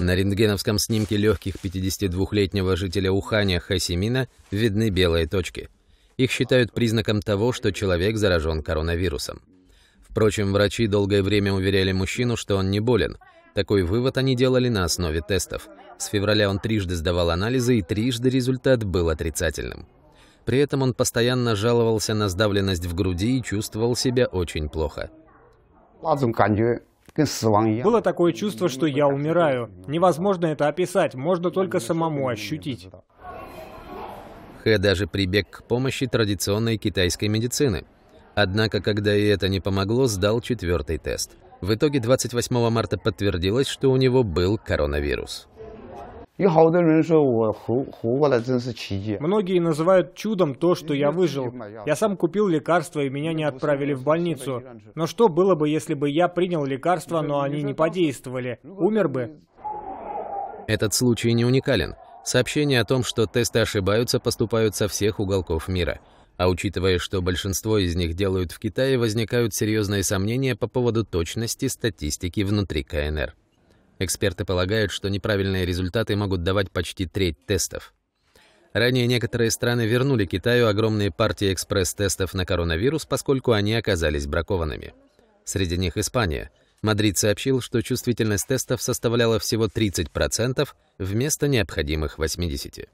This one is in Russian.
На рентгеновском снимке легких 52-летнего жителя Уханя Хасимина видны белые точки. Их считают признаком того, что человек заражен коронавирусом. Впрочем, врачи долгое время уверяли мужчину, что он не болен. Такой вывод они делали на основе тестов. С февраля он трижды сдавал анализы, и трижды результат был отрицательным. При этом он постоянно жаловался на сдавленность в груди и чувствовал себя очень плохо. Было такое чувство, что я умираю. Невозможно это описать, можно только самому ощутить. Хэ даже прибег к помощи традиционной китайской медицины. Однако, когда и это не помогло, сдал четвертый тест. В итоге 28 марта подтвердилось, что у него был коронавирус. Многие называют чудом то, что я выжил. Я сам купил лекарства, и меня не отправили в больницу. Но что было бы, если бы я принял лекарства, но они не подействовали? Ну, Умер бы. Этот случай не уникален. Сообщения о том, что тесты ошибаются, поступают со всех уголков мира. А учитывая, что большинство из них делают в Китае, возникают серьезные сомнения по поводу точности статистики внутри КНР. Эксперты полагают, что неправильные результаты могут давать почти треть тестов. Ранее некоторые страны вернули Китаю огромные партии экспресс-тестов на коронавирус, поскольку они оказались бракованными. Среди них Испания. Мадрид сообщил, что чувствительность тестов составляла всего 30% вместо необходимых 80%.